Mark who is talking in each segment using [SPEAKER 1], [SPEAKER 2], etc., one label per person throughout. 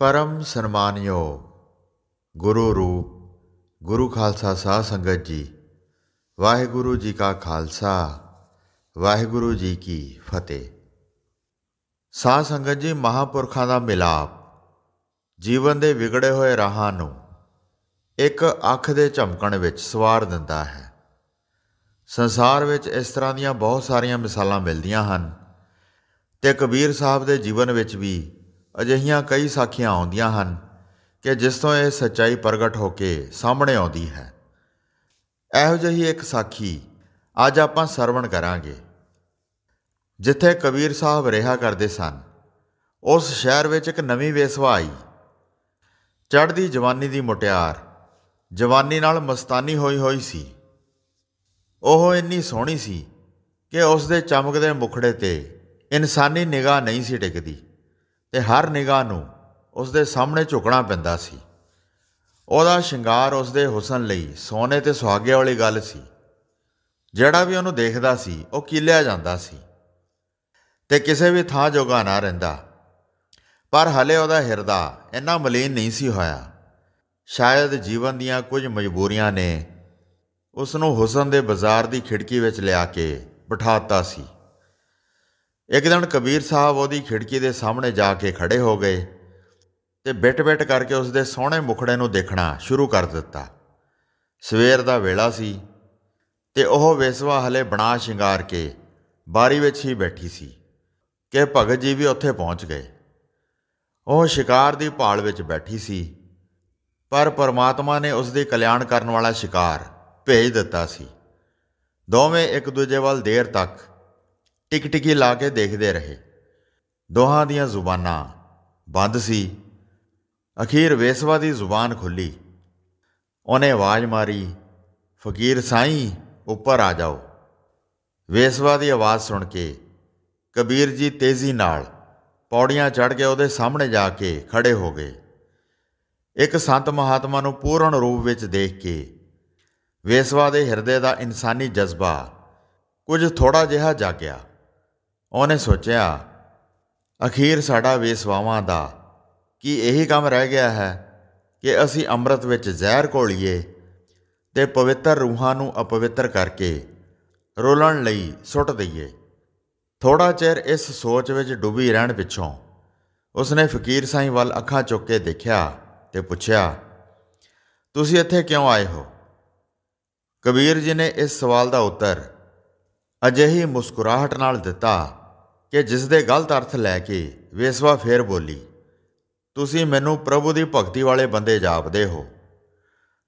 [SPEAKER 1] ਪਰਮ ਸਨਮਾਨਯੋ ਗੁਰੂ ਰੂਪ ਗੁਰੂ ਖਾਲਸਾ ਸਾਧ ਸੰਗਤ ਜੀ ਵਾਹਿਗੁਰੂ ਜੀ ਕਾ ਖਾਲਸਾ ਵਾਹਿਗੁਰੂ ਜੀ ਕੀ ਫਤਿਹ ਸਾਧ ਸੰਗਤ ਜੀ ਮਹਾਪੁਰਖਾਂ ਦਾ ਮਿਲਾਪ ਜੀਵਨ ਦੇ ਵਿਗੜੇ ਹੋਏ ਰਾਹਾਂ ਨੂੰ ਇੱਕ ਅੱਖ ਦੇ ਝਮਕਣ ਵਿੱਚ ਸਵਾਰ ਦਿੰਦਾ ਹੈ ਸੰਸਾਰ ਵਿੱਚ ਇਸ ਤਰ੍ਹਾਂ ਦੀਆਂ ਬਹੁਤ ਸਾਰੀਆਂ ਮਿਸਾਲਾਂ ਮਿਲਦੀਆਂ ਹਨ ਤੇ ਕਬੀਰ ਸਾਹਿਬ ਦੇ ਜੀਵਨ ਵਿੱਚ ਵੀ ਅਜਿਹੀਆਂ ਕਈ ਸਾਖੀਆਂ ਆਉਂਦੀਆਂ ਹਨ ਕਿ ਜਿਸ ਤੋਂ ਇਹ ਸੱਚਾਈ ਪ੍ਰਗਟ ਹੋ ਕੇ ਸਾਹਮਣੇ ਆਉਂਦੀ ਹੈ ਇਹੋ ਜਿਹੀ ਇੱਕ ਸਾਖੀ ਅੱਜ ਆਪਾਂ ਸਰਵਣ ਕਰਾਂਗੇ ਜਿੱਥੇ ਕਬੀਰ ਸਾਹਿਬ ਰਿਹਾ ਕਰਦੇ ਸਨ ਉਸ ਸ਼ਹਿਰ ਵਿੱਚ ਇੱਕ ਨਵੀਂ ਵੇਸਵਾ ਆਈ ਚੜ੍ਹਦੀ ਜਵਾਨੀ ਦੀ ਮੁਟਿਆਰ ਜਵਾਨੀ ਨਾਲ ਮਸਤਾਨੀ ਹੋਈ ਹੋਈ ਸੀ ਉਹ ਇੰਨੀ ਸੋਹਣੀ ਸੀ ਕਿ ਉਸ ਦੇ ਚਮਕਦੇ ਮੁਖੜੇ ਤੇ ਇਨਸਾਨੀ ਨਿਗਾਹ ਨਹੀਂ ਸੀ ਟਿਕਦੀ ਤੇ ਹਰ ਨਿਗਾਹ ਨੂੰ ਉਸ ਦੇ ਸਾਹਮਣੇ ਝੁਕਣਾ ਪੈਂਦਾ ਸੀ ਉਹਦਾ ਸ਼ਿੰਗਾਰ ਉਸ ਦੇ ਹੁਸਨ ਲਈ ਸੋਨੇ ਤੇ ਸੁਹਾਗੇ ਵਾਲੀ ਗੱਲ ਸੀ ਜਿਹੜਾ ਵੀ ਉਹਨੂੰ ਦੇਖਦਾ ਸੀ ਉਹ ਕੀਲਿਆ ਜਾਂਦਾ ਸੀ ਤੇ ਕਿਸੇ ਵੀ ਥਾਂ ਜੋਗਾ ਨਾ ਰਹਿੰਦਾ ਪਰ ਹਲੇ ਉਹਦਾ ਹਿਰਦਾ ਇੰਨਾ ਮਲੀਨ ਨਹੀਂ ਸੀ ਹੋਇਆ ਸ਼ਾਇਦ ਜੀਵਨ ਦੀਆਂ ਕੁਝ ਮਜਬੂਰੀਆਂ ਨੇ ਉਸ ਨੂੰ ਹੁਸਨ ਦੇ ਬਾਜ਼ਾਰ ਦੀ ਖਿੜਕੀ ਵਿੱਚ ਲਿਆ ਕੇ ਬਿਠਾਤਾ ਸੀ ਇੱਕ ਦਿਨ ਕਬੀਰ ਸਾਹਿਬ ਉਹਦੀ ਖਿੜਕੀ ਦੇ ਸਾਹਮਣੇ ਜਾ ਕੇ ਖੜੇ ਹੋ ਗਏ ਤੇ ਬਿਟ-ਬਿਟ ਕਰਕੇ ਉਸ ਦੇ ਸੋਹਣੇ ਮੁਖੜੇ ਨੂੰ ਦੇਖਣਾ ਸ਼ੁਰੂ ਕਰ ਦਿੱਤਾ ਸਵੇਰ ਦਾ ਵੇਲਾ ਸੀ ਤੇ ਉਹ ਵੇਸਵਾ ਹਲੇ ਬਣਾ ਸ਼ਿੰਗਾਰ ਕੇ ਬਾਰੀ ਵਿੱਚ ਹੀ ਬੈਠੀ ਸੀ ਕਿ ਭਗਤ ਜੀ ਵੀ ਉੱਥੇ ਪਹੁੰਚ ਗਏ ਉਹ ਸ਼ਿਕਾਰ ਦੀ ਭਾਲ ਵਿੱਚ ਬੈਠੀ ਸੀ ਪਰ ਪਰਮਾਤਮਾ ਨੇ ਉਸ ਦੇ ਕਲਿਆਣ ਕਰਨ ਵਾਲਾ ਸ਼ਿਕਾਰ ਭੇਜ ਦਿੱਤਾ ਸੀ ਦੋਵੇਂ ਇੱਕ ਦੂਜੇ ਵੱਲ ਦੇਰ ਤੱਕ ਟਿਕਟਿਕੀ ਲਾ ਕੇ ਦੇਖਦੇ ਰਹੇ ਦੋਹਾਂ ਦੀਆਂ ਜ਼ੁਬਾਨਾਂ ਬੰਦ ਸੀ ਅਖੀਰ ਵੇਸਵਾ ਦੀ ਜ਼ੁਬਾਨ ਖੁੱਲੀ ਉਹਨੇ ਆਵਾਜ਼ ਮਾਰੀ ਫਕੀਰ ਸਾਈਂ ਉੱਪਰ ਆ ਜਾਓ ਵੇਸਵਾ ਦੀ ਆਵਾਜ਼ ਸੁਣ ਕੇ ਕਬੀਰ ਜੀ ਤੇਜ਼ੀ ਨਾਲ ਪੌੜੀਆਂ ਚੜ ਕੇ ਉਹਦੇ ਸਾਹਮਣੇ ਜਾ ਕੇ ਖੜੇ ਹੋ ਗਏ ਇੱਕ ਸੰਤ ਮਹਾਤਮਾ ਨੂੰ ਪੂਰਨ ਰੂਪ ਵਿੱਚ ਦੇਖ ਕੇ ਵੇਸਵਾ ਦੇ ਹਿਰਦੇ ਦਾ ਇਨਸਾਨੀ ਜਜ਼ਬਾ ਕੁਝ ਥੋੜਾ ਜਿਹਾ ਜਾਗਿਆ ਉਹਨੇ ਸੋਚਿਆ ਅਖੀਰ ਸਾਡਾ ਵੇਸਵਾਵਾਂ ਦਾ ਕੀ ਇਹੀ ਕੰਮ ਰਹਿ ਗਿਆ ਹੈ ਕਿ ਅਸੀਂ ਅੰਮ੍ਰਿਤ ਵਿੱਚ ਜ਼ਹਿਰ ਘੋਲੀਏ ਤੇ ਪਵਿੱਤਰ ਰੂਹਾਂ ਨੂੰ ਅਪਵਿੱਤਰ ਕਰਕੇ ਰੋਲਣ ਲਈ ਸੁੱਟ ਦਈਏ ਥੋੜਾ ਚਿਰ ਇਸ ਸੋਚ ਵਿੱਚ ਡੁੱਬੀ ਰਹਿਣ ਪਿੱਛੋਂ ਉਸਨੇ ਫਕੀਰ ਸਾਈਂ ਵੱਲ ਅੱਖਾਂ ਚੁੱਕ ਕੇ ਦੇਖਿਆ ਤੇ ਪੁੱਛਿਆ ਤੁਸੀਂ ਇੱਥੇ ਕਿਉਂ ਆਏ ਹੋ ਕਬੀਰ ਜੀ ਨੇ ਇਸ ਸਵਾਲ ਦਾ ਉੱਤਰ ਅਜਿਹੀ ਮੁਸਕਰਾਹਟ ਨਾਲ ਦਿੱਤਾ ਕਿ ਜਿਸ ਦੇ ਗਲਤ ਅਰਥ ਲੈ ਕੇ ਵੇਸਵਾ ਫੇਰ ਬੋਲੀ ਤੁਸੀਂ ਮੈਨੂੰ ਪ੍ਰਭੂ ਦੀ ਭਗਤੀ ਵਾਲੇ ਬੰਦੇ ਜਾਪਦੇ ਹੋ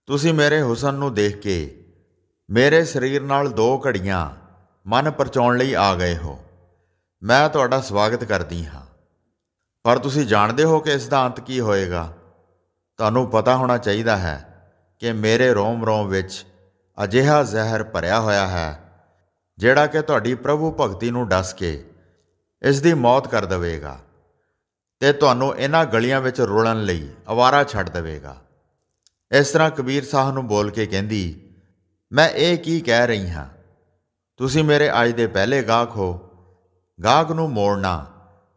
[SPEAKER 1] ਤੁਸੀਂ ਮੇਰੇ ਹੁਸਨ ਨੂੰ ਦੇਖ ਕੇ ਮੇਰੇ ਸਰੀਰ ਨਾਲ ਦੋ ਘੜੀਆਂ ਮਨ ਪਰਚਾਉਣ ਲਈ ਆ ਗਏ ਹੋ ਮੈਂ ਤੁਹਾਡਾ ਸਵਾਗਤ ਕਰਦੀ ਹਾਂ ਪਰ ਤੁਸੀਂ ਜਾਣਦੇ ਹੋ ਕਿ ਇਸ ਦਾ ਅੰਤ ਕੀ ਹੋਏਗਾ ਤੁਹਾਨੂੰ ਪਤਾ ਹੋਣਾ ਚਾਹੀਦਾ ਹੈ ਕਿ ਮੇਰੇ ਰੋਮ-ਰੋਮ ਵਿੱਚ ਅਜਿਹਾ ਜ਼ਹਿਰ ਭਰਿਆ ਹੋਇਆ ਹੈ ਜਿਹੜਾ ਕਿ ਤੁਹਾਡੀ ਪ੍ਰਭੂ ਭਗਤੀ ਨੂੰ ਡਸ ਕੇ ਇਸ ਦੀ ਮੌਤ ਕਰ ਦੇਵੇਗਾ ਤੇ ਤੁਹਾਨੂੰ ਇਹਨਾਂ ਗਲੀਆਂ ਵਿੱਚ ਰੋਲਣ ਲਈ ਅਵਾਰਾ ਛੱਡ ਦੇਵੇਗਾ ਇਸ ਤਰ੍ਹਾਂ ਕਬੀਰ ਸਾਹਿਬ ਨੂੰ ਬੋਲ ਕੇ ਕਹਿੰਦੀ ਮੈਂ ਇਹ ਕੀ ਕਹਿ ਰਹੀ ਹਾਂ ਤੁਸੀਂ ਮੇਰੇ ਅੱਜ ਦੇ ਪਹਿਲੇ ਗਾਹਕ ਹੋ ਗਾਹਕ ਨੂੰ ਮੋੜਨਾ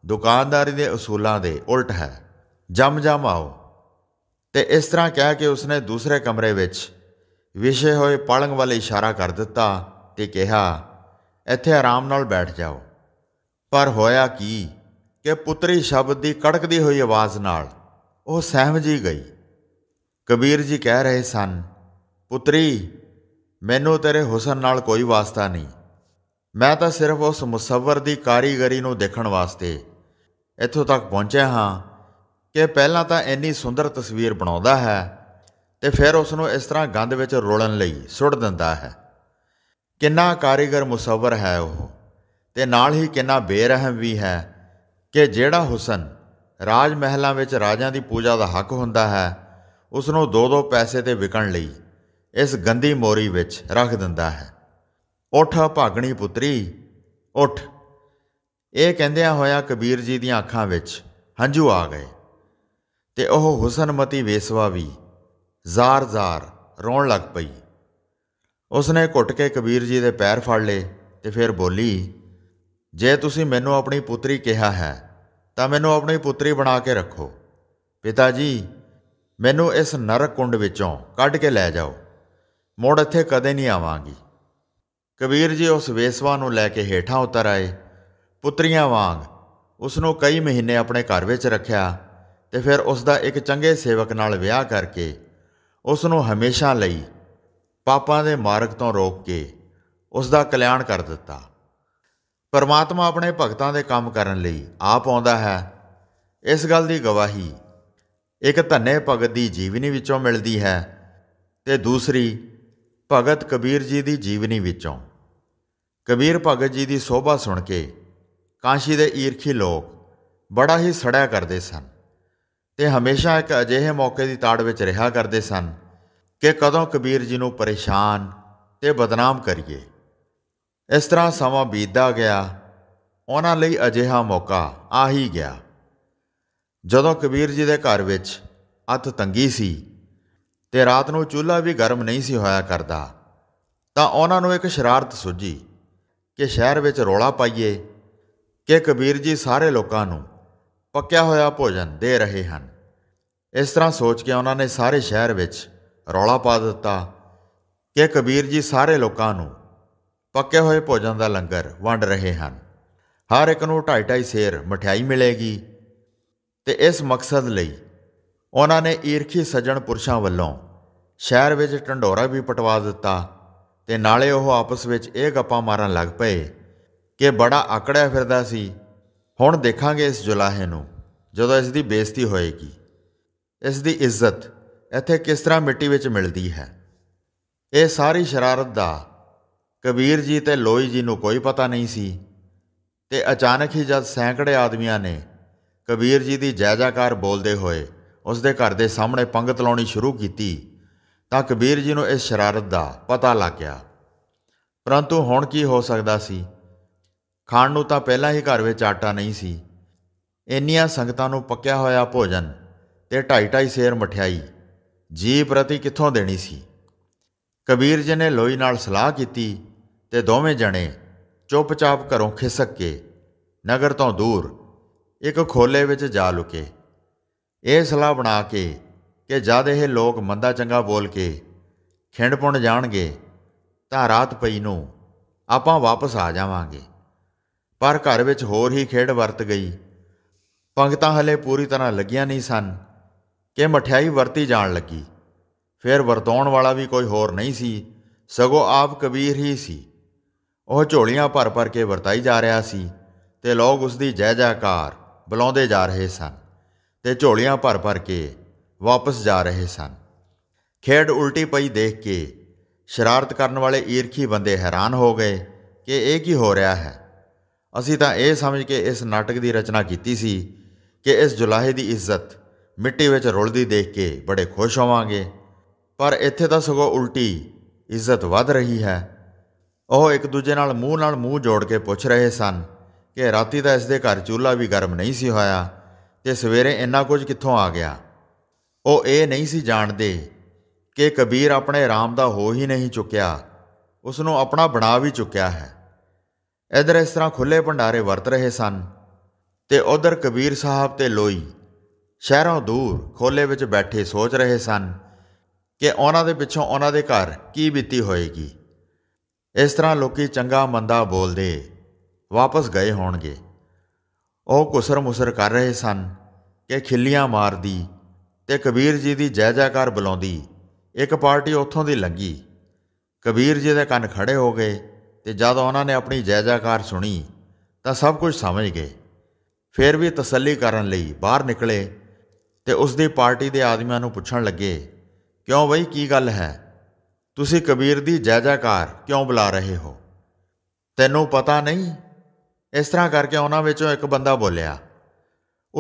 [SPEAKER 1] ਦੁਕਾਨਦਾਰੀ ਦੇ ਉਸੂਲਾਂ ਦੇ ਉਲਟ ਹੈ ਜਮ ਜਮ ਆਓ ਤੇ ਇਸ ਤਰ੍ਹਾਂ ਕਹਿ ਕੇ ਉਸਨੇ ਦੂਸਰੇ ਕਮਰੇ ਵਿੱਚ ਵਿਸ਼ੇ ਹੋਏ ਪਲੰਗ ਵੱਲ ਇਸ਼ਾਰਾ ਕਰ ਦਿੱਤਾ ਤੇ ਕਿਹਾ ਇੱਥੇ ਆਰਾਮ ਨਾਲ ਬੈਠ ਜਾਓ ਪਰ ਹੋਇਆ ਕੀ ਕਿ ਪੁੱਤਰੀ ਸ਼ਬਦ ਦੀ ਕੜਕਦੀ ਹੋਈ ਆਵਾਜ਼ ਨਾਲ ਉਹ ਸਹਿਮ ਜੀ ਗਈ ਕਬੀਰ ਜੀ ਕਹਿ ਰਹੇ ਸਨ ਪੁੱਤਰੀ ਮੈਨੂੰ ਤੇਰੇ ਹੁਸਨ ਨਾਲ ਕੋਈ ਵਾਸਤਾ ਨਹੀਂ ਮੈਂ ਤਾਂ ਸਿਰਫ ਉਸ ਮੁਸੱਵਰ ਦੀ ਕਾਰੀਗਰੀ ਨੂੰ ਦੇਖਣ ਵਾਸਤੇ ਇੱਥੋਂ ਤੱਕ ਪਹੁੰਚਿਆ ਹਾਂ ਕਿ ਪਹਿਲਾਂ ਤਾਂ ਇੰਨੀ ਸੁੰਦਰ ਤਸਵੀਰ ਬਣਾਉਂਦਾ ਹੈ ਤੇ ਫਿਰ ਉਸ ਨੂੰ ਇਸ ਤਰ੍ਹਾਂ ਗੰਦ ਵਿੱਚ ਰੋਲਣ ਲਈ ਸੁੱਟ ਦਿੰਦਾ ਹੈ ਕਿੰਨਾ ਕਾਰੀਗਰ ਮੁਸੱਵਰ ਹੈ ਉਹ ਤੇ ਨਾਲ ਹੀ ਕਿੰਨਾ ਬੇਰਹਿਮ ਵੀ ਹੈ ਕਿ ਜਿਹੜਾ ਹੁਸਨ ਰਾਜ ਮਹਿਲਾਂ ਵਿੱਚ ਰਾਜਾਂ ਦੀ ਪੂਜਾ ਦਾ ਹੱਕ ਹੁੰਦਾ ਹੈ ਉਸ ਨੂੰ ਦੋ ਦੋ ਪੈਸੇ ਤੇ ਵਿਕਣ ਲਈ ਇਸ ਗੰਦੀ ਮੋਰੀ ਵਿੱਚ ਰੱਖ ਦਿੰਦਾ ਹੈ ਉਠ ਭਾਗਣੀ ਪੁੱਤਰੀ ਉਠ ਇਹ ਕਹਿੰਦਿਆਂ ਹੋਇਆ ਕਬੀਰ ਜੀ ਦੀਆਂ ਅੱਖਾਂ ਵਿੱਚ ਹੰਝੂ ਆ ਗਏ ਤੇ ਉਹ ਹੁਸਨਮਤੀ ਵੇਸਵਾ ਵੀ ਜ਼ਾਰ-ਜ਼ਾਰ ਰੋਣ ਲੱਗ ਪਈ ਉਸਨੇ ਘੁੱਟ ਕੇ ਕਬੀਰ ਜੀ ਦੇ ਪੈਰ ਫੜ ਲਏ ਤੇ ਫਿਰ ਬੋਲੀ ਜੇ ਤੁਸੀਂ ਮੈਨੂੰ ਆਪਣੀ ਪੁੱਤਰੀ ਕਿਹਾ ਹੈ ਤਾਂ ਮੈਨੂੰ ਆਪਣੀ ਪੁੱਤਰੀ ਬਣਾ ਕੇ ਰੱਖੋ ਪਿਤਾ ਜੀ ਮੈਨੂੰ ਇਸ ਨਰਕ ਕੁੰਡ ਵਿੱਚੋਂ ਕੱਢ ਕੇ ਲੈ ਜਾਓ ਮੋੜ ਇੱਥੇ ਕਦੇ ਨਹੀਂ ਆਵਾਂਗੀ ਕਬੀਰ ਜੀ ਉਸ ਵੇਸਵਾ ਨੂੰ ਲੈ ਕੇ ਹੇਠਾਂ ਉਤਰ ਆਏ ਪੁੱਤਰੀਆਂ ਵਾਂਗ ਉਸ ਨੂੰ ਕਈ ਮਹੀਨੇ ਆਪਣੇ ਘਰ ਵਿੱਚ ਰੱਖਿਆ ਤੇ ਫਿਰ ਉਸ ਦਾ ਇੱਕ ਚੰਗੇ ਸੇਵਕ ਨਾਲ ਵਿਆਹ ਕਰਕੇ ਉਸ ਨੂੰ ਹਮੇਸ਼ਾ ਲਈ ਪਾਪਾਂ ਦੇ ਮਾਰਗ ਤੋਂ ਰੋਕ ਕੇ ਉਸ ਦਾ ਕਲਿਆਣ ਕਰ ਦਿੱਤਾ ਪਰਮਾਤਮਾ ਆਪਣੇ ਭਗਤਾਂ ਦੇ ਕੰਮ ਕਰਨ ਲਈ ਆਪ ਆਉਂਦਾ ਹੈ ਇਸ ਗੱਲ ਦੀ ਗਵਾਹੀ ਇੱਕ ਧੰਨੇ ਭਗਤ ਦੀ ਜੀਵਨੀ ਵਿੱਚੋਂ ਮਿਲਦੀ ਹੈ ਤੇ ਦੂਸਰੀ ਭਗਤ ਕਬੀਰ ਜੀ ਦੀ ਜੀਵਨੀ ਵਿੱਚੋਂ ਕਬੀਰ ਭਗਤ ਜੀ ਦੀ ਸੋਭਾ ਸੁਣ ਕੇ ਕਾਂਸ਼ੀ ਦੇ ਈਰਖੀ ਲੋਕ ਬੜਾ ਹੀ ਸੜਿਆ ਕਰਦੇ ਸਨ ਤੇ ਹਮੇਸ਼ਾ ਇੱਕ ਅਜਿਹੇ ਮੌਕੇ ਦੀ ਤਾੜ ਵਿੱਚ ਰਿਹਾ ਕਰਦੇ ਸਨ ਕਿ ਕਦੋਂ ਕਬੀਰ ਜੀ ਨੂੰ ਪਰੇਸ਼ਾਨ ਤੇ ਬਦਨਾਮ ਕਰੀਏ ਇਸ ਤਰ੍ਹਾਂ ਸਮਾਂ ਬੀਤਦਾ ਗਿਆ ਉਹਨਾਂ ਲਈ ਅਜਿਹਾ ਮੌਕਾ ਆ ਹੀ ਗਿਆ ਜਦੋਂ ਕਬੀਰ ਜੀ ਦੇ ਘਰ ਵਿੱਚ ਅਤ ਤੰਗੀ ਸੀ ਤੇ ਰਾਤ ਨੂੰ ਚੁੱਲ੍ਹਾ ਵੀ ਗਰਮ ਨਹੀਂ ਸੀ ਹੋਇਆ ਕਰਦਾ ਤਾਂ ਉਹਨਾਂ ਨੂੰ ਇੱਕ ਸ਼ਰਾਰਤ ਸੁਝੀ ਕਿ ਸ਼ਹਿਰ ਵਿੱਚ ਰੋਲਾ ਪਾਈਏ ਕਿ ਕਬੀਰ ਜੀ ਸਾਰੇ ਲੋਕਾਂ ਨੂੰ ਪੱਕਿਆ ਹੋਇਆ ਭੋਜਨ ਦੇ ਰਹੇ ਹਨ ਇਸ ਤਰ੍ਹਾਂ ਸੋਚ ਕੇ ਉਹਨਾਂ ਨੇ ਸਾਰੇ ਸ਼ਹਿਰ ਵਿੱਚ ਰੌਲਾ ਪਾ ਦਿੱਤਾ ਕਿ ਕਬੀਰ ਜੀ ਸਾਰੇ ਲੋਕਾਂ ਨੂੰ ਪੱਕੇ ਹੋਏ ਭੋਜਨ ਦਾ ਲੰਗਰ ਵੰਡ ਰਹੇ ਹਨ ਹਰ ਇੱਕ ਨੂੰ ਢਾਈ ਢਾਈ ਸੇਰ ਮਠਿਆਈ ਮਿਲੇਗੀ ਤੇ ਇਸ ਮਕਸਦ ਲਈ ਉਹਨਾਂ ਨੇ ਈਰਖੀ ਸੱਜਣ ਪੁਰਸ਼ਾਂ ਵੱਲੋਂ ਸ਼ਹਿਰ ਵਿੱਚ ਢੰਡੋਰਾ ਵੀ ਪਟਵਾ ਦਿੱਤਾ ਤੇ ਨਾਲੇ ਉਹ ਆਪਸ ਵਿੱਚ ਇਹ ਗੱਪਾਂ ਮਾਰਨ ਲੱਗ ਪਏ ਕਿ ਬੜਾ ਆਕੜਿਆ ਫਿਰਦਾ ਸੀ ਹੁਣ ਦੇਖਾਂਗੇ ਇਸ ਜੁਲਾਹੇ ਨੂੰ ਜਦੋਂ ਇਸ ਦੀ ਬੇਇੱਜ਼ਤੀ ਹੋਏਗੀ ਇਸ ਦੀ ਇੱਜ਼ਤ ਇੱਥੇ ਕਿਸ ਤਰ੍ਹਾਂ ਮਿੱਟੀ ਵਿੱਚ ਮਿਲਦੀ ਹੈ ਇਹ ਸਾਰੀ ਸ਼ਰਾਰਤ ਦਾ ਕਬੀਰ ਜੀ ਤੇ ਲੋਈ ਜੀ ਨੂੰ ਕੋਈ ਪਤਾ ਨਹੀਂ ਸੀ ਤੇ ਅਚਾਨਕ ਹੀ ਜਦ ਸੈਂਕੜੇ ਆਦਮੀਆਂ ਨੇ ਕਬੀਰ ਜੀ ਦੀ ਜੈ ਜੈਕਾਰ ਬੋਲਦੇ ਹੋਏ ਉਸ ਦੇ ਘਰ ਦੇ ਸਾਹਮਣੇ ਪੰਗਤ ਲਾਉਣੀ ਸ਼ੁਰੂ ਕੀਤੀ ਤਾਂ ਕਬੀਰ ਜੀ ਨੂੰ ਇਸ ਸ਼ਰਾਰਤ ਦਾ ਪਤਾ ਲੱਗ ਗਿਆ ਪਰੰਤੂ ਹੁਣ ਕੀ ਹੋ ਸਕਦਾ ਸੀ ਖਾਣ ਨੂੰ ਤਾਂ ਪਹਿਲਾਂ ਹੀ ਘਰ ਵਿੱਚ ਆਟਾ ਨਹੀਂ ਸੀ ਇੰਨੀਆਂ ਸੰਗਤਾਂ ਨੂੰ ਪੱਕਿਆ ਹੋਇਆ ਭੋਜਨ ਤੇ ਢਾਈ ਢਾਈ ਸੇਰ ਮਠਿਆਈ ਜੀ ਪ੍ਰਤੀ ਕਿੱਥੋਂ ਦੇਣੀ ਸੀ ਕਬੀਰ ਜੀ ਨੇ ਲੋਈ ਨਾਲ ਸਲਾਹ ਕੀਤੀ ਤੇ ਦੋਵੇਂ ਜਣੇ ਚੁੱਪਚਾਪ ਘਰੋਂ ਖਿਸਕ ਕੇ ਨਗਰ ਤੋਂ ਦੂਰ ਇੱਕ ਖੋਲੇ ਵਿੱਚ ਜਾ ਲੁਕੇ ਇਹ ਸਲਾਹ ਬਣਾ ਕੇ ਕਿ ਜਦ ਇਹ ਲੋਕ ਮੰਦਾ ਚੰਗਾ ਬੋਲ ਕੇ ਖਿੰਡ ਪੁੰਡ ਜਾਣਗੇ ਤਾਂ ਰਾਤ ਪਈ ਨੂੰ ਆਪਾਂ ਵਾਪਸ ਆ ਜਾਵਾਂਗੇ ਪਰ ਘਰ ਵਿੱਚ ਹੋਰ ਹੀ ਖੇਡ ਵਰਤ ਗਈ ਪੰਗਤਾਂ ਹਲੇ ਪੂਰੀ ਤਰ੍ਹਾਂ ਲੱਗੀਆਂ ਨਹੀਂ ਸਨ ਕਿ ਮਠਿਆਈ ਵਰਤੀ ਜਾਣ ਲੱਗੀ ਫਿਰ ਵਰਤੋਣ ਵਾਲਾ ਵੀ ਕੋਈ ਹੋਰ ਨਹੀਂ ਸੀ ਸਗੋਂ ਆਪ ਕਬੀਰ ਹੀ ਸੀ ਉਹ ਝੋਲੀਆਂ ਭਰ-ਭਰ ਕੇ ਵਰਤਾਈ ਜਾ ਰਿਹਾ ਸੀ ਤੇ ਲੋਕ ਉਸ ਦੀ ਜੈ ਜੈਕਾਰ ਬੁਲਾਉਂਦੇ ਜਾ ਰਹੇ ਸਨ ਤੇ ਝੋਲੀਆਂ ਭਰ-ਭਰ ਕੇ ਵਾਪਸ ਜਾ ਰਹੇ ਸਨ ਖੇਡ ਉਲਟੀ ਪਈ ਦੇਖ ਕੇ ਸ਼ਰਾਰਤ ਕਰਨ ਵਾਲੇ ਈਰਖੀ ਬੰਦੇ ਹੈਰਾਨ ਹੋ ਗਏ ਕਿ ਇਹ ਕੀ ਹੋ ਰਿਹਾ ਹੈ ਅਸੀਂ ਤਾਂ ਇਹ ਸਮਝ ਕੇ ਇਸ ਨਾਟਕ ਦੀ ਰਚਨਾ ਕੀਤੀ ਸੀ ਕਿ ਇਸ ਜੁਲਾਹੇ ਦੀ ਇੱਜ਼ਤ ਮਿੱਟੀ ਵਿੱਚ ਰੁਲਦੀ ਦੇਖ ਕੇ ਬੜੇ ਖੁਸ਼ ਹੋਵਾਂਗੇ ਪਰ ਇੱਥੇ ਤਾਂ ਸਗੋਂ ਉਲਟੀ ਇੱਜ਼ਤ ਵੱਧ ਰਹੀ ਹੈ ਉਹ ਇੱਕ ਦੂਜੇ ਨਾਲ ਮੂੰਹ ਨਾਲ ਮੂੰਹ ਜੋੜ ਕੇ ਪੁੱਛ ਰਹੇ ਸਨ ਕਿ ਰਾਤੀ ਦਾ ਇਸ ਦੇ ਘਰ ਚੁੱਲਾ ਵੀ ਗਰਮ ਨਹੀਂ ਸੀ ਹੋਇਆ ਤੇ ਸਵੇਰੇ ਇੰਨਾ ਕੁਝ ਕਿੱਥੋਂ ਆ ਗਿਆ ਉਹ ਇਹ ਨਹੀਂ ਸੀ ਜਾਣਦੇ ਕਿ ਕਬੀਰ ਆਪਣੇ ਰਾਮ ਦਾ ਹੋ ਹੀ ਨਹੀਂ ਚੁੱਕਿਆ ਉਸ ਨੂੰ ਆਪਣਾ ਬਣਾ ਵੀ ਚੁੱਕਿਆ ਹੈ ਇਧਰ ਇਸ ਤਰ੍ਹਾਂ ਖੁੱਲੇ ਭੰਡਾਰੇ ਵਰਤ ਰਹੇ ਸਨ ਤੇ ਉਧਰ ਕਬੀਰ ਸਾਹਿਬ ਤੇ ਲੋਈ ਸ਼ਹਿਰੋਂ ਦੂਰ ਖੋਲੇ ਵਿੱਚ ਬੈਠੇ ਸੋਚ ਰਹੇ ਸਨ ਕਿ ਉਹਨਾਂ ਦੇ ਪਿੱਛੋਂ ਉਹਨਾਂ ਦੇ ਘਰ ਕੀ ਬੀਤੀ ਹੋਏਗੀ ਇਸ ਤਰ੍ਹਾਂ ਲੋਕੀ ਚੰਗਾ ਮੰਦਾ ਬੋਲਦੇ ਵਾਪਸ ਗਏ ਹੋਣਗੇ ਉਹ ਕੁਸਰ ਮੁਸਰ ਕਰ ਰਹੇ ਸਨ ਕਿ ਖਿੱਲੀਆਂ ਮਾਰਦੀ ਤੇ ਕਬੀਰ ਜੀ ਦੀ ਜੈ ਜੈਕਾਰ ਬੁਲਾਉਂਦੀ ਇੱਕ ਪਾਰਟੀ ਉੱਥੋਂ ਦੀ ਲੱਗੀ ਕਬੀਰ ਜੀ ਦੇ ਕੰਨ ਖੜੇ ਹੋ ਗਏ ਤੇ ਜਦ ਉਹਨਾਂ ਨੇ ਆਪਣੀ ਜੈ ਜੈਕਾਰ ਸੁਣੀ ਤਾਂ ਸਭ ਕੁਝ ਸਮਝ ਗਏ ਫਿਰ ਵੀ ਤਸੱਲੀ ਕਰਨ ਲਈ ਬਾਹਰ ਨਿਕਲੇ ਤੇ ਉਸ ਦੀ ਪਾਰਟੀ ਦੇ ਆਦਮੀਆਂ ਨੂੰ ਪੁੱਛਣ ਲੱਗੇ ਕਿਉਂ ਬਈ ਕੀ ਗੱਲ ਹੈ ਤੁਸੀਂ ਕਬੀਰ ਦੀ ਜੈ ਜੈਕਾਰ ਕਿਉਂ ਬੁਲਾ ਰਹੇ ਹੋ ਤੈਨੂੰ ਪਤਾ ਨਹੀਂ ਇਸ ਤਰ੍ਹਾਂ ਕਰਕੇ ਉਹਨਾਂ ਵਿੱਚੋਂ ਇੱਕ ਬੰਦਾ ਬੋਲਿਆ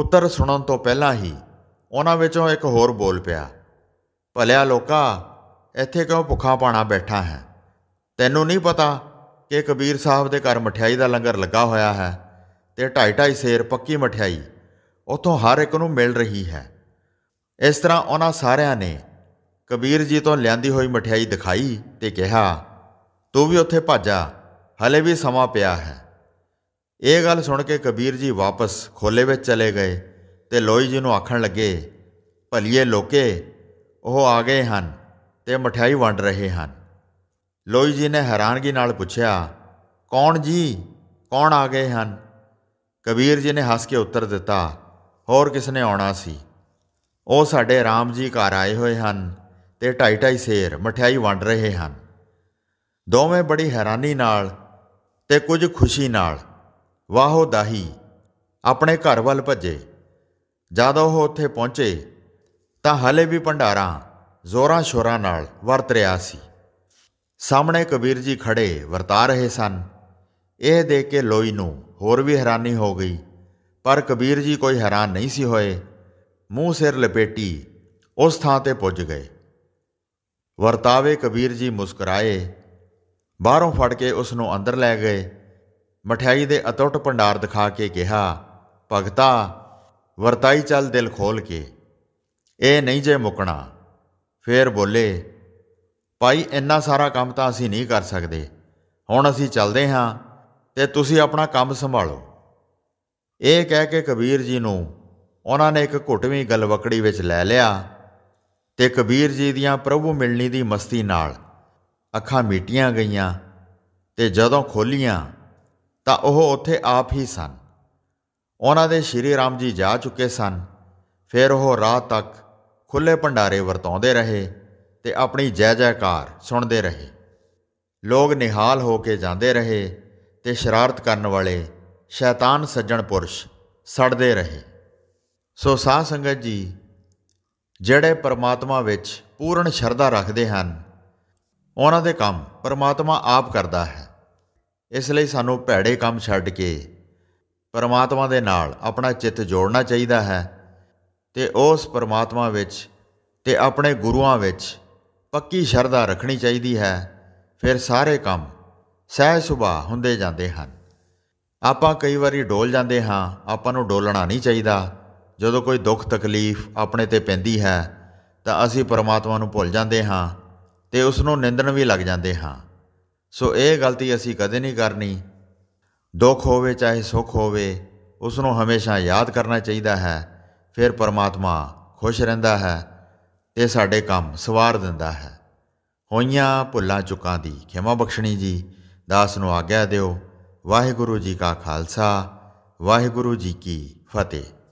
[SPEAKER 1] ਉੱਤਰ ਸੁਣਨ ਤੋਂ ਪਹਿਲਾਂ ਹੀ ਉਹਨਾਂ ਵਿੱਚੋਂ ਇੱਕ ਹੋਰ ਬੋਲ ਪਿਆ ਭਲਿਆ ਲੋਕਾ ਇੱਥੇ ਕਿਉਂ ਭੁੱਖਾ ਪਾਣਾ ਬੈਠਾ ਹੈ ਤੈਨੂੰ ਨਹੀਂ ਪਤਾ ਕਿ ਕਬੀਰ ਸਾਹਿਬ ਦੇ ਘਰ ਮਠਿਆਈ ਦਾ ਲੰਗਰ ਲੱਗਾ ਹੋਇਆ ਹੈ ਤੇ ਢਾਈ ਢਾਈ ਸੇਰ ਪੱਕੀ ਮਠਿਆਈ ਉਥੋਂ ਹਰ ਇੱਕ ਨੂੰ ਮਿਲ ਰਹੀ ਹੈ ਇਸ ਤਰ੍ਹਾਂ ਉਹਨਾਂ ਸਾਰਿਆਂ ਨੇ ਕਬੀਰ ਜੀ ਤੋਂ ਲਿਆਂਦੀ ਹੋਈ ਮਠਿਆਈ ਦਿਖਾਈ ਤੇ ਕਿਹਾ ਤੂੰ ਵੀ ਉੱਥੇ ਭਾਜਾ ਹਲੇ ਵੀ ਸਮਾਂ ਪਿਆ ਹੈ ਇਹ ਗੱਲ ਸੁਣ ਕੇ ਕਬੀਰ ਜੀ ਵਾਪਸ ਖੋਲੇ ਵਿੱਚ ਚਲੇ ਗਏ ਤੇ ਲੋਈ ਜੀ ਨੂੰ ਆਖਣ ਲੱਗੇ ਭਲੀਏ ਲੋਕੇ ਉਹ ਆ ਗਏ ਹਨ ਤੇ ਮਠਿਆਈ ਵੰਡ ਰਹੇ ਹਨ ਲੋਈ ਜੀ ਨੇ ਹੈਰਾਨਗੀ ਨਾਲ ਪੁੱਛਿਆ ਕੌਣ ਜੀ ਕੌਣ ਆ ਗਏ ਹਨ ਕਬੀਰ ਜੀ ਨੇ ਹੱਸ ਕੇ ਉੱਤਰ ਦਿੱਤਾ ਹੋਰ ਕਿਸ ਨੇ ਆਉਣਾ ਸੀ ਉਹ ਸਾਡੇ ਰਾਮ ਜੀ ਘਰ ਆਏ ਹੋਏ ਹਨ ਤੇ ਢਾਈ ਢਾਈ ਸੇਰ ਮਠਿਆਈ ਵੰਡ ਰਹੇ ਹਨ ਦੋਵੇਂ ਬੜੀ ਹੈਰਾਨੀ ਨਾਲ ਤੇ ਕੁਝ ਖੁਸ਼ੀ ਨਾਲ ਵਾਹੋ ਦਾਹੀ ਆਪਣੇ ਘਰ ਵੱਲ ਭੱਜੇ ਜਦ ਉਹ ਉੱਥੇ ਪਹੁੰਚੇ ਤਾਂ ਹਲੇ ਵੀ ਭੰਡਾਰਾ ਜ਼ੋਰਾਂ ਸ਼ੋਰਾਂ ਨਾਲ ਵਰਤ ਰਿਹਾ ਸੀ ਸਾਹਮਣੇ ਕਬੀਰ ਜੀ ਖੜੇ ਵਰਤਾ ਰਹੇ ਸਨ ਇਹ ਦੇਖ ਕੇ ਲੋਈ ਨੂੰ ਹੋਰ ਵੀ ਹੈਰਾਨੀ ਹੋ ਗਈ ਪਰ ਕਬੀਰ ਜੀ ਕੋਈ ਹੈਰਾਨ ਨਹੀਂ ਸੀ ਹੋਏ ਮੂੰਹ ਸਿਰ ਲਪੇਟੀ ਉਸ ਥਾਂ ਤੇ ਪੁੱਜ ਗਏ ਵਰਤਾਵੇ ਕਬੀਰ ਜੀ ਮੁਸਕਰਾਏ ਬਾਹਰੋਂ ਫੜ ਕੇ ਉਸ ਨੂੰ ਅੰਦਰ ਲੈ ਗਏ ਮਠਿਆਈ ਦੇ ਅਟੁੱਟ ਭੰਡਾਰ ਦਿਖਾ ਕੇ ਕਿਹਾ ਭਗਤਾ ਵਰਤਾਈ ਚੱਲ ਦਿਲ ਖੋਲ ਕੇ ਇਹ ਨਹੀਂ ਜੇ ਮੁਕਣਾ ਫੇਰ ਬੋਲੇ ਭਾਈ ਇੰਨਾ ਸਾਰਾ ਕੰਮ ਤਾਂ ਅਸੀਂ ਨਹੀਂ ਕਰ ਸਕਦੇ ਹੁਣ ਅਸੀਂ ਚੱਲਦੇ ਹਾਂ ਤੇ ਤੁਸੀਂ ਆਪਣਾ ਕੰਮ ਸੰਭਾਲੋ ਇਹ ਕਹਿ ਕੇ ਕਬੀਰ ਜੀ ਨੂੰ ਉਹਨਾਂ ਨੇ ਇੱਕ ਘੁੱਟਵੀਂ ਗਲਵਕੜੀ ਵਿੱਚ ਲੈ ਲਿਆ ਤੇ ਕਬੀਰ ਜੀ ਦੀਆਂ ਪ੍ਰਭੂ ਮਿਲਣੀ ਦੀ ਮਸਤੀ ਨਾਲ ਅੱਖਾਂ ਮੀਟੀਆਂ ਗਈਆਂ ਤੇ ਜਦੋਂ ਖੋਲੀਆਂ ਤਾਂ ਉਹ ਉੱਥੇ ਆਪ ਹੀ ਸਨ ਉਹਨਾਂ ਦੇ ਸ਼੍ਰੀ ਰਾਮ ਜੀ ਜਾ ਚੁੱਕੇ ਸਨ ਫਿਰ ਉਹ ਰਾਤ ਤੱਕ ਖੁੱਲੇ ਭੰਡਾਰੇ ਵਰਤਾਉਂਦੇ ਰਹੇ ਤੇ ਆਪਣੀ ਜੈ ਜੈਕਾਰ ਸੁਣਦੇ ਰਹੇ ਲੋਕ ਨਿਹਾਲ ਹੋ ਕੇ ਜਾਂਦੇ ਰਹੇ ਤੇ ਸ਼ਰਾਰਤ ਕਰਨ ਵਾਲੇ ਸ਼ੈਤਾਨ ਸੱਜਣ ਪੁਰਸ਼ ਸੜਦੇ ਰਹੇ ਸੋ ਸਾਧ ਸੰਗਤ ਜੀ ਜਿਹੜੇ ਪਰਮਾਤਮਾ ਵਿੱਚ ਪੂਰਨ ਸ਼ਰਧਾ ਰੱਖਦੇ ਹਨ ਉਹਨਾਂ ਦੇ ਕੰਮ ਪਰਮਾਤਮਾ ਆਪ ਕਰਦਾ ਹੈ ਇਸ ਲਈ ਸਾਨੂੰ ਭੈੜੇ ਕੰਮ ਛੱਡ ਕੇ ਪਰਮਾਤਮਾ ਦੇ ਨਾਲ ਆਪਣਾ ਚਿੱਤ ਜੋੜਨਾ ਚਾਹੀਦਾ ਹੈ ਤੇ ਉਸ ਪਰਮਾਤਮਾ ਵਿੱਚ ਤੇ ਆਪਣੇ ਗੁਰੂਆਂ ਵਿੱਚ ਪੱਕੀ ਸ਼ਰਧਾ ਰੱਖਣੀ ਚਾਹੀਦੀ ਹੈ ਫਿਰ ਸਾਰੇ ਕੰਮ ਸਹਿਜ ਸੁਭਾ ਹੁੰਦੇ ਜਾਂਦੇ ਹਨ ਆਪਾਂ ਕਈ ਵਾਰੀ ਡੋਲ ਜਾਂਦੇ ਹਾਂ ਆਪਾਂ ਨੂੰ ਡੋਲਣਾ ਨਹੀਂ ਚਾਹੀਦਾ ਜਦੋਂ ਕੋਈ ਦੁੱਖ ਤਕਲੀਫ ਆਪਣੇ ਤੇ ਪੈਂਦੀ ਹੈ ਤਾਂ ਅਸੀਂ ਪਰਮਾਤਮਾ ਨੂੰ ਭੁੱਲ ਜਾਂਦੇ ਹਾਂ ਤੇ ਉਸ ਨੂੰ ਨਿੰਦਣ ਵੀ ਲੱਗ ਜਾਂਦੇ ਹਾਂ ਸੋ ਇਹ ਗਲਤੀ ਅਸੀਂ ਕਦੇ ਨਹੀਂ ਕਰਨੀ ਦੁੱਖ ਹੋਵੇ ਚਾਹੇ ਸੁੱਖ ਹੋਵੇ ਉਸ ਨੂੰ ਹਮੇਸ਼ਾ ਯਾਦ ਕਰਨਾ ਚਾਹੀਦਾ ਹੈ ਫਿਰ ਪਰਮਾਤਮਾ ਖੁਸ਼ ਰਹਿੰਦਾ ਹੈ ਤੇ ਸਾਡੇ ਕੰਮ ਸਵਾਰ ਦਿੰਦਾ ਹੈ ਹੋਈਆਂ ਭੁੱਲਾਂ ਚੁੱਕਾਂ ਦੀ ਖਿਮਾ ਬਖਸ਼ਣੀ ਜੀ ਦਾਸ ਨੂੰ ਆਗਿਆ ਦਿਓ ਵਾਹਿਗੁਰੂ ਜੀ ਕਾ ਖਾਲਸਾ ਵਾਹਿਗੁਰੂ ਜੀ ਕੀ ਫਤਿਹ